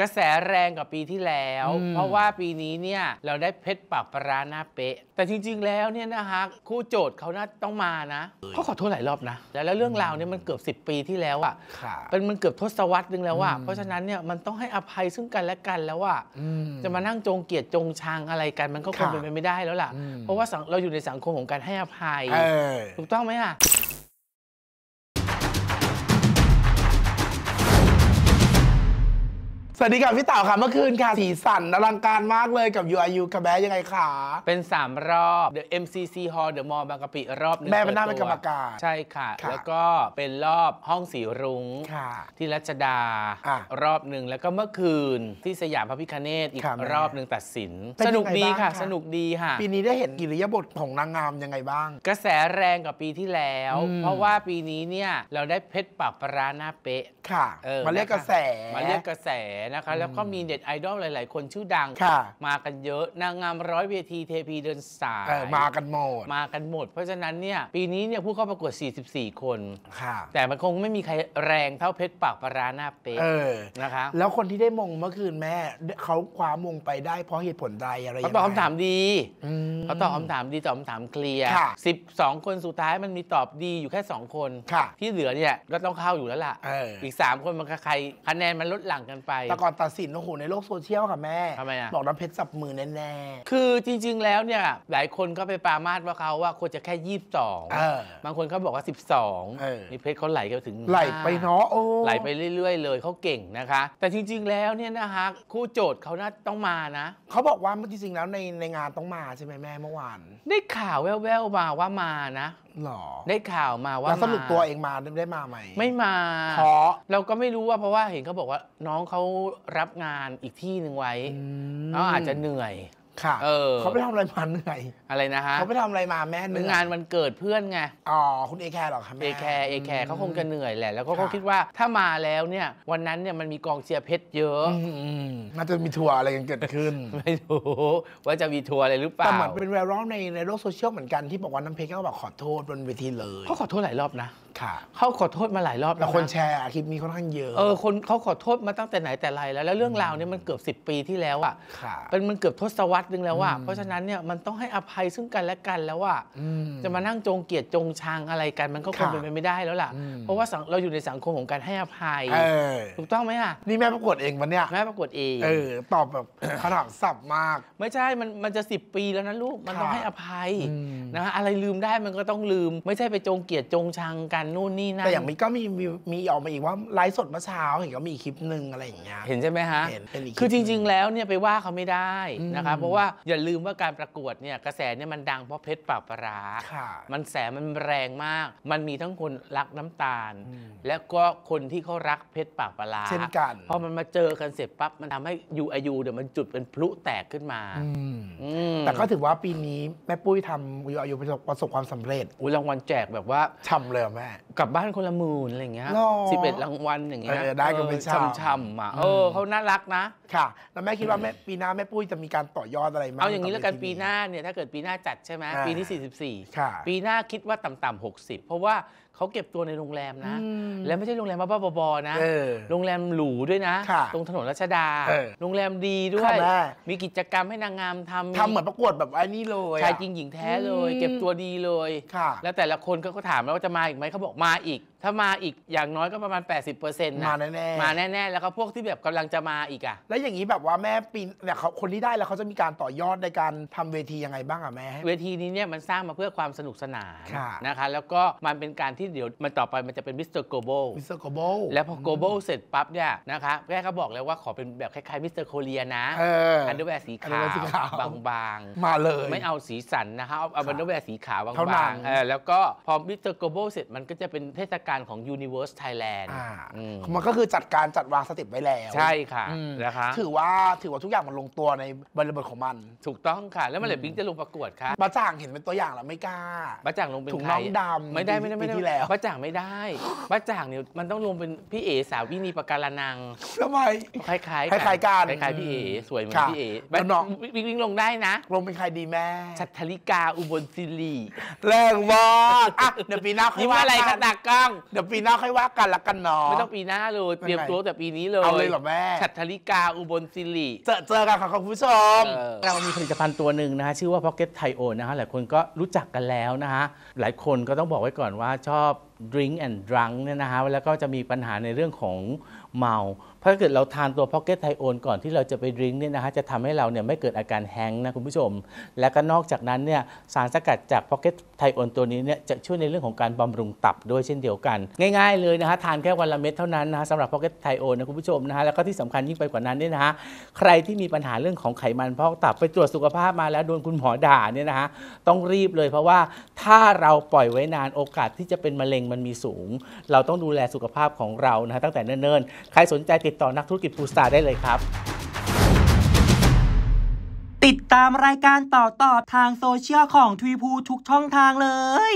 กระแสแรงกว่าปีที่แล้ว เพราะว่าปีนี้เนี่ยเราได้เพชรปากปราหน้าเป๊ะแต่จริง ๆ แล้วเนี่ยนะคะคู่โจทย์เขาน่าต้องมานะเขาขอโทษหลายรอบนะแล้วเรื่องราวเนี่ยมันเกือบ10ปีที่แล้วอะ่ะเป็นมันเกือบทศวรรษนึงแล้วอะ่ะเพราะฉะนั้นเนี่ยมันต้องให้อภัยซึ่งกันและกันแล้วอะ่ะจะมานั่งจงเกียดจงชังอะไรกัน มันก็คงเป็นไปไม่ได้แล้วล่ะ เพราะว่าเราอยู่ในสังคมของการให้อภัย ถูกต้องไหมอ่ะสวัสดีค่ะพี่เต่าค่ะ เมื่อคืนค่ะ สีสันอลังการมากเลยกับ UIU กับแบ๊ยังไงคะเป็น 3 รอบ The MCC Hall The Mall บางกะปิ รอบหนึงแม่เป็นหน้าเป็นกรรมการใช่ค่ะคะแล้วก็เป็นรอบห้องสีรุง้งที่รัชดา รอบหนึ่งแล้วก็เมื่อคืนที่สยามพระพิคเนตอีกรอบหนึ่งตัดสิน สนุกดีค่ะสนุกดีค่ะ ปีนี้ได้เห็นกิริยาบทของนางงามยังไงบ้าง กระแสแรงกว่าปีที่แล้ว เพราะว่าปีนี้เนี่ยเราได้เพชรปรับปราหน้าเป๊ะค่ะมาเรียกกระแสมาเรียกกระแสนะคะแล้วก็มีเด็ดไอดอลหลาย ๆ คนชื่อดัง มากันเยอะนางงามร้อยเวทีเทพีเดินสายเอมากันหมดมากันหมดเพราะฉะนั้นเนี่ย ปีนี้เนี่ยผู้เข้าประกวด 44 คนค่ะ แต่มันคงไม่มีใครแรงเท่าเพชรปากปราหน้าเป๊ะนะคะ แล้วคนที่ได้มงเมื่อคืนแม่เขาคว้ามงไปได้เพราะเหตุผลใดอะไรยางเงเขาตอบคำถามดีเขาตอบคำถามดีตอบคำถามเคลียร์12 คนสุดท้ายมันมีตอบดีอยู่แค่ 2 คนค่ะที่เหลือเนี่ยก็ต้องเข้าอยู่แล้วล่ะอีก3คนมันก็ใครคะแนนมันลดหลั่งกันไปต่ก่อนตัดสินโอ้โหในโลกโซเชียลค่ะ แม่ ทำไมอะบอกน้ำเพชรจับมือแน่ๆ คือจริงๆ แล้วเนี่ยหลายคนก็ไปปามาสว่าเขาว่าควรจะแค่ยี่สิบสองบางคนเขาบอกว่า 12นี่เพชรเขาไหลไปถึงไหลไปเนาะโอ้ไหลไปเรื่อยๆ เลยเขาเก่งนะคะ แต่จริงๆแล้วเนี่ยนะคะ คู่โจทย์เขาน่าต้องมานะ เขาบอกว่าจริงๆ แล้วในในงานต้องมาใช่ไหมแม่เมื่อวานได้ข่าวแว่วๆมาว่ามานะหรอได้ข่าวมาว่าสรุปตัวเองมาได้มาไหมไม่มาเพราะเราก็ไม่รู้ว่าเพราะว่าเห็นเขาบอกว่าน้องเขารับงานอีกที่หนึ่งไว้เขาอาจจะเหนื่อยค่ะเออเขาไปทำอะไรมาเหนื่อยอะไรนะฮะเขาไปทำอะไรมาแม่เหนื่อยงานวันเกิดเพื่อนไง อ๋อ คุณเอแคร์หรอคะแม่เอแคร์เอแคร์เขาคงจะเหนื่อยแหละแล้วก็เขาคิดว่าถ้ามาแล้วเนี่ย วันนั้นเนี่ยมันมีกองเชียร์เพชรเยอะน่าจะมีทัวร์อะไรกันเกิดขึ้น ไม่รู้ ว่าจะมีทัวร์อะไร หรือเปล่าแต่เหมือนเป็นแวร์รองในในโลกโซเชียลเหมือนกันที่บอกว่าน้ำเพชรก็บอกขอโทษบนเวทีเลยเขาขอโทษหลายรอบนะค่ะเขาขอโทษมาหลายรอบแล้วคนแชร์คลิปนี้ค่อนข้างเยอะ เออคนเขาขอโทษมาตั้งแต่ไหนแต่ไรแล้วแล้วเรื่องราวเนี่ยมันเกือบ 10 ปีที่แล้วอ่ะเป็นมันเกือบทศวรรษกนึงแล้วว่าเพราะฉะนั้นเนี่ยมันต้องให้อภัยซึ่งกันและกันแล้วว่าจะมานั่งจงเกียด จงชังอะไรกัน มันก็คงเป็นไปไม่ได้แล้วล่ะเพราะว่าเราอยู่ในสังคมของการให้อภัยถูกต้องไหมอ่ะนี่แม่ประกวดเองวันเนี้ยแม่ประกวดเองเออตอบแบบคำถามสับมาก ไม่ใช่มันมันจะสิบปีแล้วนะลูกมันต้องให้อภัยนะฮะอะไรลืมได้มันก็ต้องลืมไม่ใช่ไปจงเกียด จงชังกันนู่นนี่นั่นแต่อย่างนี้ก็มีมีออกมาอีกว่าไลฟ์สดเมื่อเช้าเห็นก็มีคลิปหนึ่งอะไรอย่างเงี้ยเห็นใช่ไหมฮะเห็นคือจริง ๆ แล้วเนี่ยไปว่าเขาไม่ได้นะคบเพราะว่าว่าอย่าลืมว่าการประกวดเนี่ยกระแสเนี่ยมันดังเพราะเพชรปราบปรามันแสมันแรงมาก มันมีทั้งคนรักน้ำตาล และก็คนที่เขารักเพชรปราบปราเช่นกันพอมันมาเจอกันเสร็จปั๊บ มันทำให้ยูอายูเดี๋ยวมันจุดเป็นพลุแตกขึ้นมาแต่ก็ถือว่าปีนี้แม่ปุ้ยทำยูอายูประสบความสำเร็จอุ้ยรางวัลแจกแบบว่าช่าเลยแม่กลับบ้านคนละหมื่นอะไรเงี้ยสิบเอ็ดรางวัลอย่างเงี้ยได้ก็เป็นช่ำๆอ่ะเออเขาน่ารักนะค่ะแล้วแม่คิดว่าแม่ปีหน้าแม่ปุ้ยจะมีการต่อยอดอนอะไรมาเอาอย่างนี้แล้วกันปีหน้าเนี่ยถ้าเกิดปีหน้าจัดใช่ไหมปีนี้44ปีหน้าคิดว่าต่ำๆ60 เพราะว่าเขาเก็บตัวในโรงแรมนะ แล้วไม่ใช่โรงแรมบ้าๆบอๆนะ โรงแรมหรูด้วยนะ ตรงถนนรัชดา โรงแรมดีด้วย มีกิจกรรมให้นางงามทำทำเหมือนประกวดแบบไอ้นี่เลยชายจริงหญิงแท้เลย เก็บตัวดีเลยแล้วแต่ละคนก็ถามแล้วว่าจะมาอีกไหมเขาบอกมาอีกถ้ามาอีกอย่างน้อยก็ประมาณ 80%นะมาแน่ๆ มาแน่ๆ แล้วก็พวกที่แบบกำลังจะมาอีกอ่ะ แล้วอย่างนี้แบบว่าแม่ปีนเนี่ยเขาคนที่ได้แล้วเขาจะมีการต่อยอดในการทำเวทียังไงบ้างอะแม่เวทีนี้เนี่ยมันสร้างมาเพื่อความสนุกสนานะนะคะ แล้วก็มันเป็นการที่เดี๋ยวมันต่อไปมันจะเป็นมิสเตอร์โกลบอลมิสเตอร์โกโบแล้วพอโกลบอลเสร็จปั๊บเนี่ยนะคะแม่ก็บอกแล้วว่าขอเป็นแบบคล้ายๆมิสเตอร์โคเรียนะเอออันเดอร์แวร์สีอัร์แสีขาาวบางๆ มาเลยไม่เอาสีสันนะคะเอาอันเดอร์แวร์สีขาวบาางๆเออแล้วก็พอมิสเตอร์โกลบอลเสร็จมันก็จะเป็นเทศกาลการของ Universe Thailand อ่ามมันก็คือจัดการจัดวางสติปไว้แล้ว ใช่ค่ะนะคะถือว่าถือว่าทุกอย่างมันลงตัวในบริบทของมัน ถูกต้องค่ะ แล้วเมื่หบิ๊กจะลงประกวดคะบาจ่างเห็นเป็นตัวอย่างแล้วไม่กล้าบ้าจ่างลงเป็นถุงน้องดำไม่ได้ไม่ได้ไม่ได้ที่แล้วบ้าจ่างไม่ได้บ้าจ่างเนี่ยมันต้องลงเป็นพี่เอสาวินีประการนัง ทำไม คล้ายๆคล้ายกันคล้ายๆพี่เอสวยเหมือนพี่เอแล้วน้องบิ๊กบิ๊กวิ่งลงได้นะ ลงเป็นใครดีแม่ชัทลิกา อุบลศิริแรงมากอ่ะเดี๋ยวปีหน้าคุอยนี่ว่าอะไรคะตากล้องเดี๋ยวปีหน้าค่อยว่ากันละกันเนาะไม่ต้องปีหน้าเลยเตรียมตัวแต่ปีนี้เลยเอาเลยหรอแม่ฉัตรธิกาอุบลสิริเจอเจอกันค่ะคุณผู้ชมเเรามีผลิตภัณฑ์ตัวหนึ่งนะฮะชื่อว่า Pocket t h a i o นะฮะหลายคนก็รู้จักกันแล้วนะฮะหลายคนก็ต้องบอกไว้ก่อนว่าชอบิงก์แอนด์ดรังเนี่ยนะฮะแล้วก็จะมีปัญหาในเรื่องของเมา เพราะถ้าเกิดเราทานตัวพ็อกเก็ตไทโอนก่อนที่เราจะไปดริงก์เนี่ยนะฮะจะทำให้เราเนี่ยไม่เกิดอาการแฮงนะคุณผู้ชม และก็นอกจากนั้นเนี่ยสารสกัดจากพ็อกเก็ตไทโอนตัวนี้เนี่ยจะช่วยในเรื่องของการบำรุงตับด้วยเช่นเดียวกัน ง่ายๆเลยนะฮะทานแค่วันละเม็ดเท่านั้นนะฮะสำหรับพ็อกเก็ตไทโอนนะคุณผู้ชมนะฮะแล้วก็ที่สำคัญยิ่งไปกว่านั้นเนี่ยนะฮะใครที่มีปัญหาเรื่องของไขมันพอกตับไปตรวจสุขภาพมาแล้วโดนคุณหมอด่าเนี่ยนะฮะต้องรีบเลยเพราะว่าถ้าเราปล่อยไว้นานโอกาสที่จะเป็นมะเร็งมันมีสูง เราต้องดูแลสุขภาพของเรานะฮะ ตั้งแต่เนิ่นๆ ใครสนใจติดต่อนักธุรกิจภูสตาได้เลยครับ ติดตามรายการต่อตทางโซเชียลของทวีพูทุกช่องทางเลย